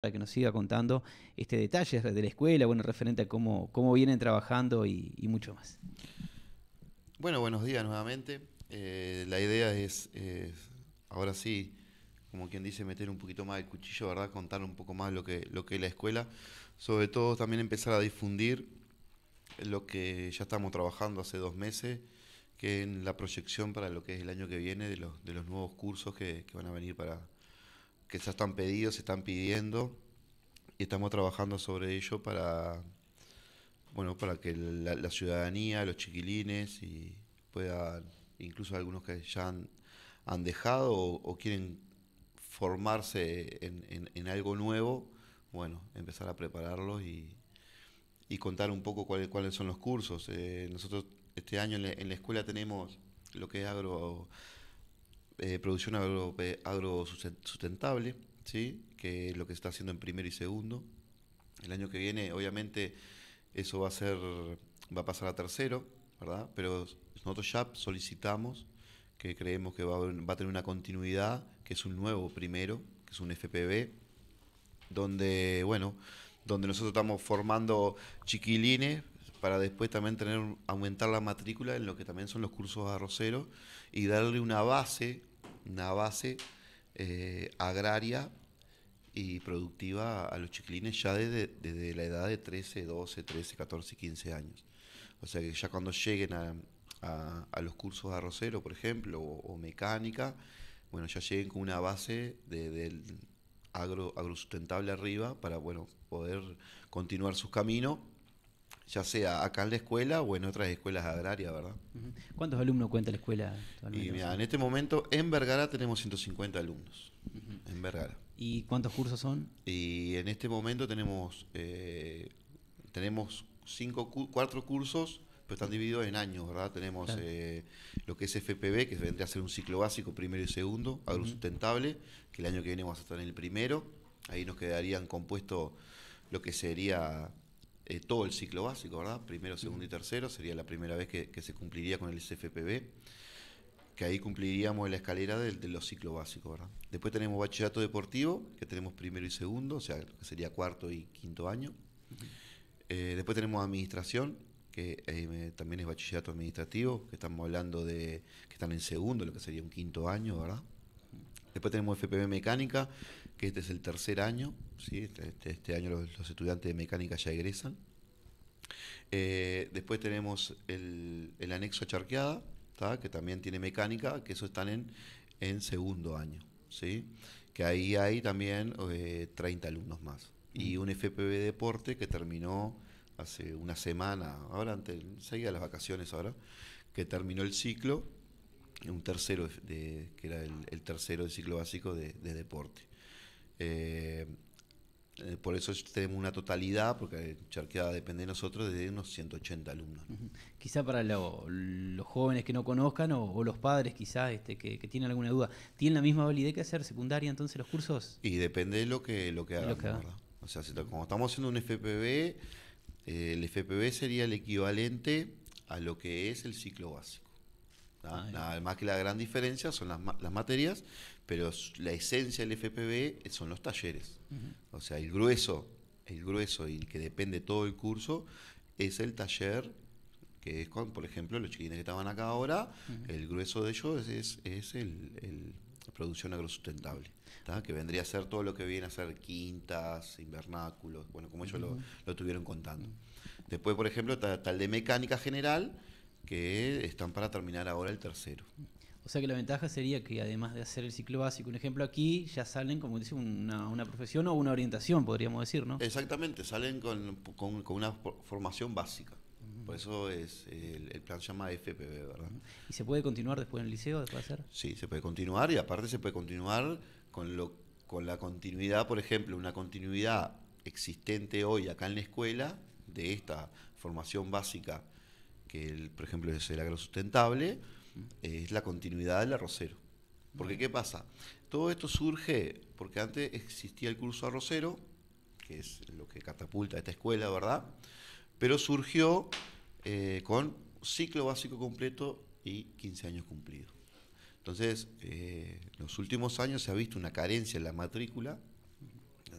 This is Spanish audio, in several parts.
para que nos siga contando este detalle de la escuela, bueno, referente a cómo, cómo vienen trabajando y, mucho más. Bueno, buenos días nuevamente. Eh, la idea es, ahora sí, como quien dice, meter un poquito más el cuchillo, ¿verdad? Contar un poco más lo que, lo que es la escuela. Sobre todo también empezar a difundir lo que ya estamos trabajando hace dos meses, que es la proyección para lo que es el año que viene de los, de los nuevos cursos que van a venir para, que ya están pedidos, se están pidiendo y estamos trabajando sobre ello para, bueno, para que la, ciudadanía, los chiquilines y puedan, incluso algunos que ya han, dejado o, quieren formarse en, en, algo nuevo, bueno, empezar a prepararlos y, y contar un poco cuáles, cuáles son los cursos. Eh, nosotros este año en la escuela tenemos lo que es agro eh, producción agro, eh, sustentable ¿sí? que es lo que se está haciendo en primero y segundo. El año que viene, obviamente, eso va a ser, va a pasar a tercero, ¿verdad? Pero nosotros ya solicitamos que creemos que va a, tener una continuidad, que es un nuevo primero, que es un FPV, donde, bueno, donde nosotros estamos formando chiquilines para después también tener aumentar la matrícula en lo que también son los cursos arroceros y darle una base una base eh, agraria y productiva a los chiquilines ya desde, la edad de 13, 12, 13, 14, 15 años. O sea que ya cuando lleguen a, los cursos de arrocero, por ejemplo, o, mecánica, bueno, ya lleguen con una base de, del agro, agro sustentable arriba para bueno, poder continuar sus caminos ya sea acá en la escuela o en otras escuelas agrarias, ¿verdad? ¿Cuántos alumnos cuenta la escuela? mira, en este momento en Vergara tenemos 150 alumnos, en Vergara. ¿Y cuántos cursos son? Y en este momento tenemos, eh, tenemos cuatro cursos, pero están divididos en años, ¿verdad? Tenemos eh, lo que es FPB, que vendría a ser un ciclo básico, primero y segundo, agro sustentable, que el año que viene vamos a estar en el primero, ahí nos quedarían compuestos lo que sería eh, todo el ciclo básico, ¿verdad? Primero, segundo y tercero, sería la primera vez que, se cumpliría con el CFPB, que ahí cumpliríamos la escalera de, los ciclos básicos, ¿verdad? Después tenemos bachillerato deportivo, que tenemos primero y segundo, o sea, que sería cuarto y quinto año. Eh, después tenemos administración, que eh, también es bachillerato administrativo, que estamos hablando de que están en segundo, lo que sería un quinto año, ¿verdad? Después tenemos FPB Mecánica, que este es el tercer año, ¿sí? este, este, este año los, estudiantes de mecánica ya egresan. Eh, después tenemos el, anexo charqueada, que también tiene mecánica, que eso están en, en segundo año, ¿sí? que ahí hay también 30 eh, alumnos más. Y mm. un FPB Deporte que terminó hace una semana, ahora antes, seguía las vacaciones ahora, que terminó el ciclo un tercero de, que era el, tercero del ciclo básico de, deporte. Eh, eh, por eso tenemos una totalidad, porque Charqueada depende de nosotros, de unos 180 alumnos. Quizá para los jóvenes que no conozcan o, los padres quizás este, que, tienen alguna duda, ¿tienen la misma validez que hacer secundaria entonces los cursos? Y depende de lo que, lo que hagan. O sea, como estamos haciendo un FPB, eh, el FPB sería el equivalente a lo que es el ciclo básico nada ah, ah, más que la gran diferencia son las, materias, pero la esencia del FPB eh, son los talleres. O sea, el grueso, el grueso y el que depende todo el curso es el taller que es con, por ejemplo, los chiquines que estaban acá ahora, el grueso de ellos es, es el, producción agrosustentable, que vendría a ser todo lo que viene a ser quintas, invernáculos, bueno, como ellos lo, lo, tuvieron contando. Después, por ejemplo, tal de mecánica general, que están para terminar ahora el tercero. O sea que la ventaja sería que además de hacer el ciclo básico, un ejemplo aquí, ya salen, como dice, una, profesión o una orientación, podríamos decir, ¿no? Exactamente, salen con, una formación básica. Por eso es el, plan se llama FPB, ¿verdad? ¿Y se puede continuar después en el liceo, después hacer? Sí, se puede continuar y aparte se puede continuar con, con la continuidad, por ejemplo, una continuidad existente hoy acá en la escuela de esta formación básica que por ejemplo, es el agro-sustentable, es la continuidad del arrocero. Porque, ¿qué pasa? Todo esto surge porque antes existía el curso arrocero, que es lo que catapulta esta escuela, ¿verdad? Pero surgió eh, con ciclo básico completo y 15 años cumplidos. Entonces, en eh, los últimos años se ha visto una carencia en la matrícula,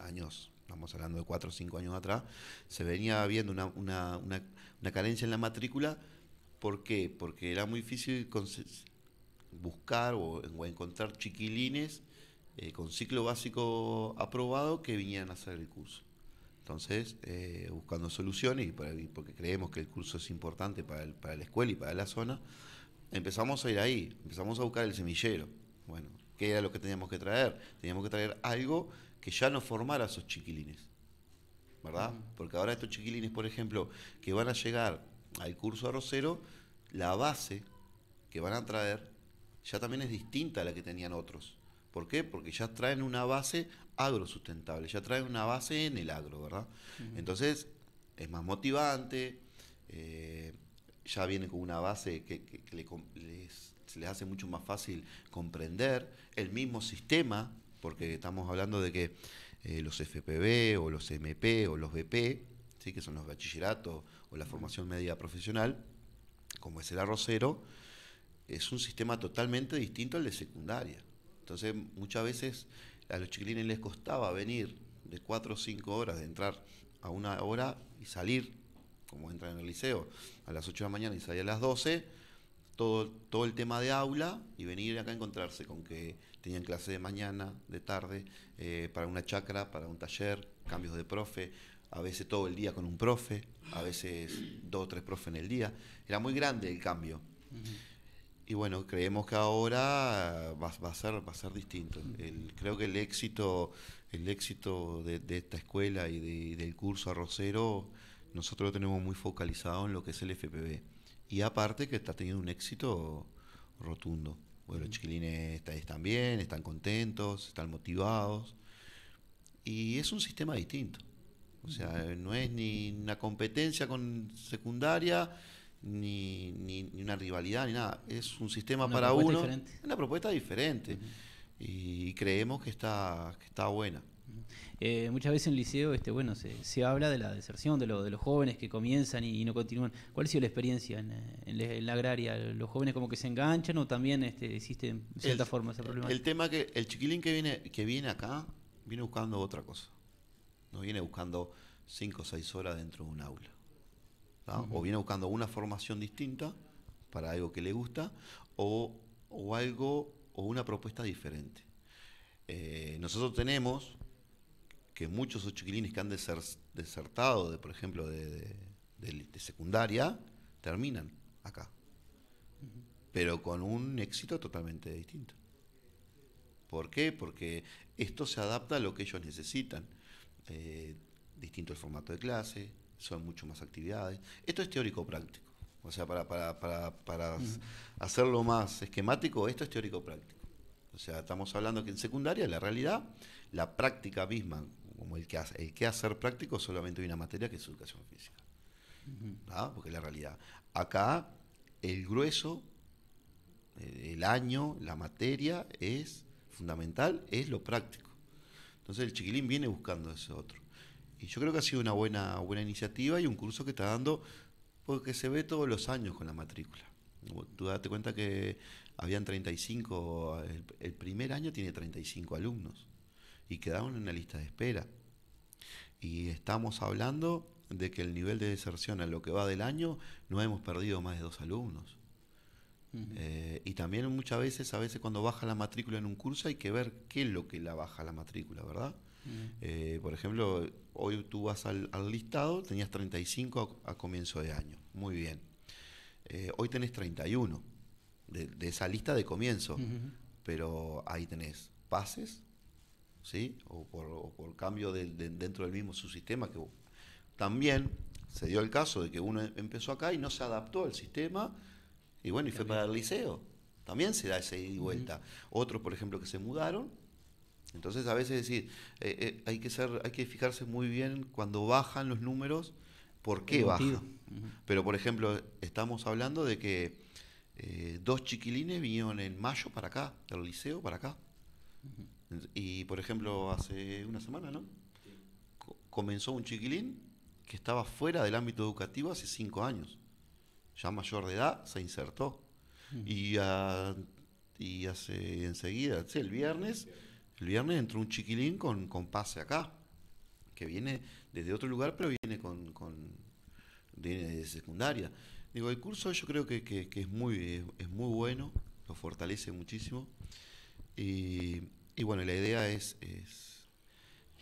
años estamos hablando de cuatro o cinco años atrás, se venía viendo una, una, una, carencia en la matrícula. ¿Por qué? Porque era muy difícil buscar o, encontrar chiquilines eh, con ciclo básico aprobado que vinieran a hacer el curso. Entonces, eh, buscando soluciones, y, porque creemos que el curso es importante para, para la escuela y para la zona, empezamos a ir ahí, empezamos a buscar el semillero. Bueno, ¿qué era lo que teníamos que traer? Teníamos que traer algo que ya no formara a esos chiquilines, ¿verdad? Porque ahora estos chiquilines, por ejemplo, que van a llegar al curso arrocero, la base que van a traer ya también es distinta a la que tenían otros. ¿Por qué? Porque ya traen una base agro-sustentable, ya traen una base en el agro, ¿verdad? Entonces es más motivante, eh, ya viene con una base que, se les hace mucho más fácil comprender el mismo sistema porque estamos hablando de que eh, los FPB o los MP o los BP, ¿sí? que son los bachilleratos o la formación media profesional, como es el arrocero, es un sistema totalmente distinto al de secundaria. Entonces, muchas veces a los chiquilines les costaba venir de cuatro o 5 horas, de entrar a una hora y salir, como entran en el liceo, a las 8 de la mañana y salir a las 12 todo, todo el tema de aula y venir acá a encontrarse con que tenían clase de mañana, de tarde, eh, para una chacra, para un taller, cambios de profe, a veces todo el día con un profe, a veces dos o tres profe en el día. Era muy grande el cambio. Y bueno, creemos que ahora va, a, ser, va a ser distinto. creo que el éxito, el éxito de, esta escuela y, del curso arrocero, nosotros lo tenemos muy focalizado en lo que es el FPB y aparte que está teniendo un éxito rotundo. Bueno, los chiquilines están bien, están contentos, están motivados. Y es un sistema distinto. O sea, no es ni una competencia con secundaria, ni, una rivalidad, ni nada. Es un sistema para uno. es Una propuesta diferente. y, creemos que está, que está buena. Eh, muchas veces en el liceo este, bueno, se, habla de la deserción, de, de los jóvenes que comienzan y, no continúan. ¿Cuál ha sido la experiencia en, la agraria? ¿Los jóvenes como que se enganchan o también este, existe en cierta forma ese problema? El tema que el chiquilín que viene, que viene acá viene buscando otra cosa. No viene buscando cinco o seis horas dentro de un aula. O viene buscando una formación distinta para algo que le gusta o, algo o una propuesta diferente. Eh, nosotros tenemos que muchos chiquilines que han desertado, de, por ejemplo, de, secundaria, terminan acá. Pero con un éxito totalmente distinto. ¿Por qué? Porque esto se adapta a lo que ellos necesitan. Eh, distinto el formato de clase, son mucho más actividades. Esto es teórico-práctico. O sea, para, para, para, para hacerlo más esquemático, esto es teórico-práctico. O sea, estamos hablando que en secundaria la realidad, la práctica misma como el que, el que hacer práctico, solamente hay una materia que es educación física. ¿Ah? Porque es la realidad. Acá, el grueso, eh, el año, la materia es fundamental, es lo práctico. Entonces el chiquilín viene buscando ese otro. Y yo creo que ha sido una buena, buena iniciativa y un curso que está dando, porque se ve todos los años con la matrícula. Tú date cuenta que habían 35, el primer año tiene 35 alumnos y quedaron en la lista de espera. Y estamos hablando de que el nivel de deserción a lo que va del año no hemos perdido más de dos alumnos. Eh, y también muchas veces, a veces cuando baja la matrícula en un curso hay que ver qué es lo que la baja la matrícula, ¿verdad? Eh, por ejemplo, hoy tú vas al, listado, tenías 35 a, comienzo de año, muy bien. Eh, hoy tenés 31 de, esa lista de comienzo, pero ahí tenés pases, ¿sí? o, por, cambio dentro del mismo subsistema. sistema, que también se dio el caso de que uno em, empezó acá y no se adaptó al sistema, y bueno, y fue para el liceo. También se da esa ida y vuelta. Otros, por ejemplo, que se mudaron. Entonces, a veces decir, eh, eh, hay, que ser, hay que fijarse muy bien cuando bajan los números, por qué bajan. Pero, por ejemplo, estamos hablando de que eh, dos chiquilines vinieron en mayo para acá, del liceo para acá. Y por ejemplo, hace una semana, ¿no? comenzó un chiquilín que estaba fuera del ámbito educativo hace cinco años. Ya mayor de edad, se insertó. Mm. Y, y, hace enseguida, el viernes, el viernes entró un chiquilín con, pase acá, que viene desde otro lugar, pero viene con, de secundaria. Digo, el curso yo creo que, es, muy, es, muy bueno, lo fortalece muchísimo. Y y bueno, la idea es,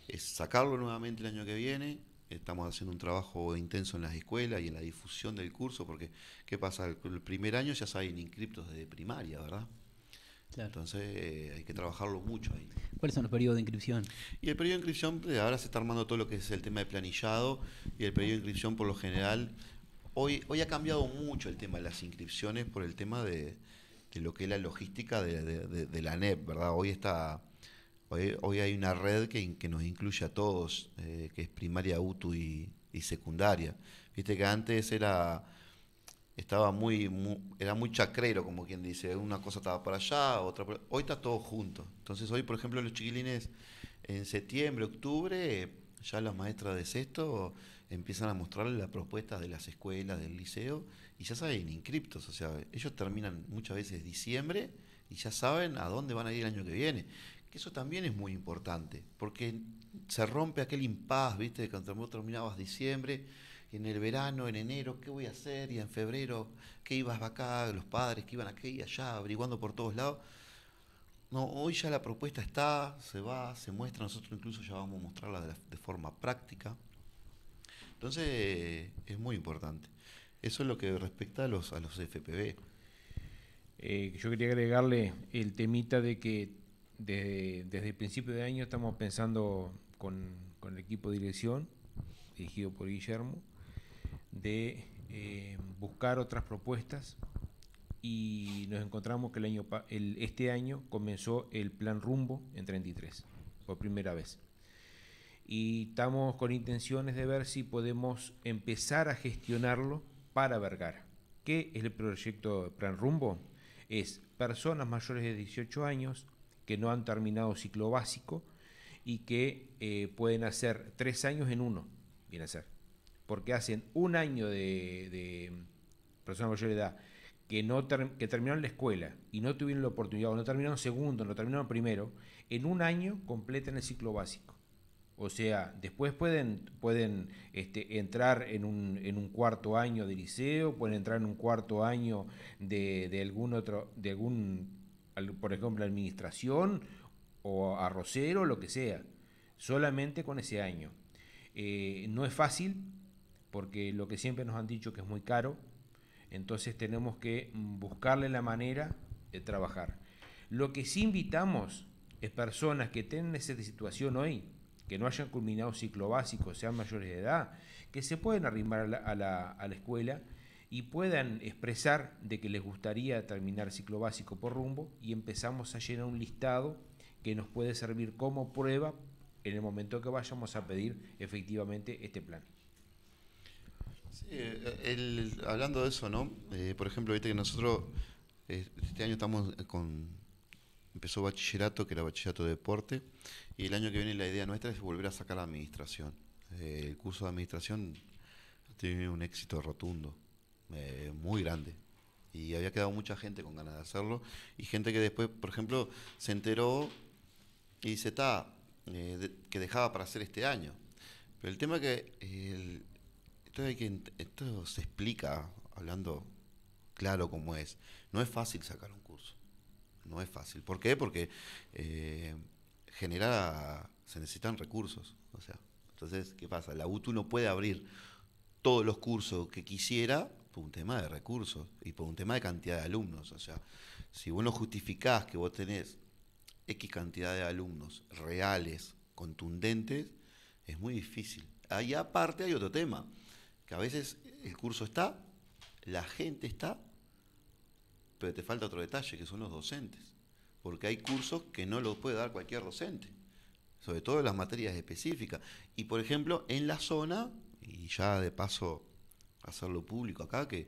es, sacarlo nuevamente el año que viene. Estamos haciendo un trabajo intenso en las escuelas y en la difusión del curso, porque ¿qué pasa? El, primer año ya salen inscriptos desde primaria, ¿verdad? Entonces eh, hay que trabajarlo mucho ahí. ¿Cuáles son los periodos de inscripción? Y el periodo de inscripción, eh, ahora se está armando todo lo que es el tema de planillado y el periodo de inscripción por lo general. Hoy, hoy ha cambiado mucho el tema de las inscripciones por el tema de, de lo que es la logística de, de, la NEP, ¿verdad? Hoy está... Hoy, hay una red que, nos incluye a todos, eh, que es primaria, UTU y, secundaria. Viste que antes era estaba muy, era muy chacrero como quien dice una cosa estaba para allá otra para... hoy está todo junto entonces hoy por ejemplo los chiquilines en septiembre octubre ya las maestras de sexto empiezan a mostrarles las propuestas de las escuelas del liceo y ya saben, inscriptos, o sea, ellos terminan muchas veces diciembre y ya saben a dónde van a ir el año que viene. Que eso también es muy importante, porque se rompe aquel impas, ¿viste? De cuando terminabas diciembre, en el verano, en enero, ¿qué voy a hacer? Y en febrero, ¿qué ibas acá? Los padres que iban aquí y allá, averiguando por todos lados. No, hoy ya la propuesta está, se va, se muestra, nosotros incluso ya vamos a mostrarla de forma práctica. Entonces, es muy importante. Eso es lo que respecta a los, a los FPV. Eh, yo quería agregarle el temita de que desde el principio de año estamos pensando con, el equipo de dirección, dirigido por Guillermo, de eh, buscar otras propuestas y nos encontramos que el año este año comenzó el plan rumbo en 33 por primera vez y estamos con intenciones de ver si podemos empezar a gestionarlo para Vergara, ¿Qué es el proyecto Plan Rumbo, es personas mayores de 18 años que no han terminado ciclo básico y que eh, pueden hacer tres años en uno, viene a ser, porque hacen un año de, personas mayores de edad que, que terminaron la escuela y no tuvieron la oportunidad, o no terminaron segundo, no terminaron primero, en un año completan el ciclo básico o sea, después pueden, pueden este, entrar en un, en un, cuarto año de liceo, pueden entrar en un cuarto año de, algún otro, de algún, por ejemplo, administración o arrocero, lo que sea, solamente con ese año. Eh, no es fácil, porque lo que siempre nos han dicho que es muy caro, entonces tenemos que mm, buscarle la manera de trabajar. Lo que sí invitamos es personas que estén en esa situación hoy, que no hayan culminado ciclo básico, sean mayores de edad, que se pueden arrimar a la, escuela y puedan expresar de que les gustaría terminar ciclo básico por rumbo y empezamos a llenar un listado que nos puede servir como prueba en el momento que vayamos a pedir efectivamente este plan. Eh, hablando de eso, ¿no? Eh, por ejemplo, que nosotros eh, este año estamos con empezó bachillerato, que era bachillerato de deporte, y el año que viene la idea nuestra es volver a sacar la administración. Eh, el curso de administración tiene un éxito rotundo, eh, muy grande. Y había quedado mucha gente con ganas de hacerlo, y gente que después, por ejemplo, se enteró y dice, está, eh, que dejaba para hacer este año. Pero el tema que, esto, que esto se explica hablando claro como es. No es fácil sacar un curso no es fácil. ¿Por qué? Porque eh, se necesitan recursos. O sea, entonces, ¿qué pasa? La UTU no puede abrir todos los cursos que quisiera por un tema de recursos y por un tema de cantidad de alumnos. O sea, si vos no justificás que vos tenés X cantidad de alumnos reales, contundentes, es muy difícil. Ahí aparte hay otro tema, que a veces el curso está, la gente está, pero te falta otro detalle, que son los docentes, porque hay cursos que no los puede dar cualquier docente, sobre todo las materias específicas. Y por ejemplo, en la zona, y ya de paso hacerlo público acá, que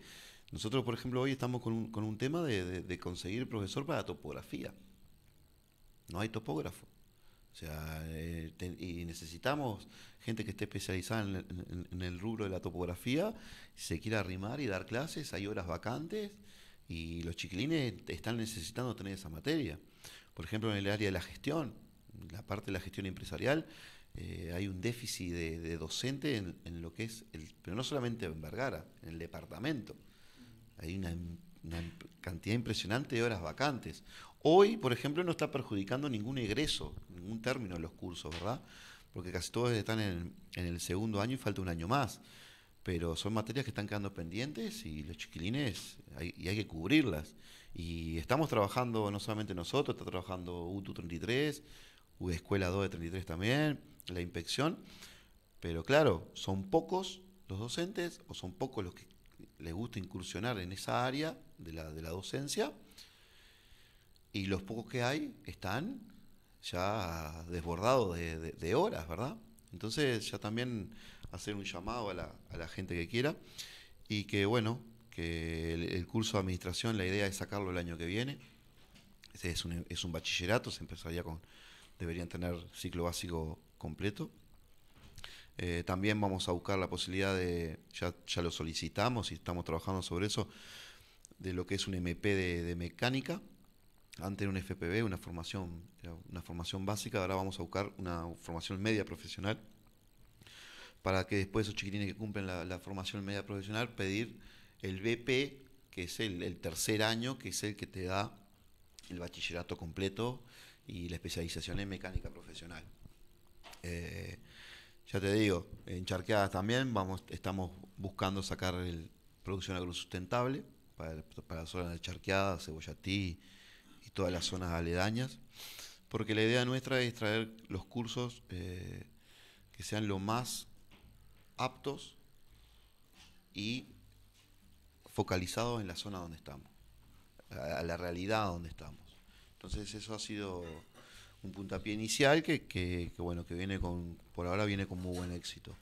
nosotros por ejemplo hoy estamos con un, con un tema de, conseguir profesor para topografía. No hay topógrafo. O sea, eh, y necesitamos gente que esté especializada en, el rubro de la topografía, se quiere arrimar y dar clases, hay horas vacantes y los chiquilines están necesitando tener esa materia. Por ejemplo, en el área de la gestión, la parte de la gestión empresarial, eh, hay un déficit de, docentes, docente en, lo que es, el, pero no solamente en Vergara, en el departamento. Hay una, cantidad impresionante de horas vacantes. Hoy, por ejemplo, no está perjudicando ningún egreso, ningún término de los cursos, ¿verdad? Porque casi todos están en, en el segundo año y falta un año más pero son materias que están quedando pendientes y los chiquilines y hay que cubrirlas. Y estamos trabajando, no solamente nosotros, está trabajando u 33, U Escuela 2 de 33 también, la inspección, pero claro, son pocos los docentes o son pocos los que les gusta incursionar en esa área de la, docencia y los pocos que hay están ya desbordados de horas, ¿verdad? Entonces ya también hacer un llamado a la, gente que quiera y que bueno, que el, curso de administración, la idea es sacarlo el año que viene. es, un, bachillerato, se empezaría con, deberían tener ciclo básico completo. Eh, también vamos a buscar la posibilidad de, ya, lo solicitamos y estamos trabajando sobre eso, de lo que es un MP de, mecánica. Antes era un FPB, una formación, una formación básica, ahora vamos a buscar una formación media profesional para que después esos chiquitines que cumplen la, formación media profesional pedir el BP, que es el, tercer año, que es el que te da el bachillerato completo y la especialización en mecánica profesional. Eh, ya te digo, en Charqueadas también vamos, estamos buscando sacar el producción agrosustentable para, para las zonas de Charqueadas, Cebollatí y todas las zonas aledañas, porque la idea nuestra es traer los cursos eh, que sean lo más aptos y focalizados en la zona donde estamos, a la realidad donde estamos. Entonces eso ha sido un puntapié inicial que, bueno que viene con por ahora viene con muy buen éxito.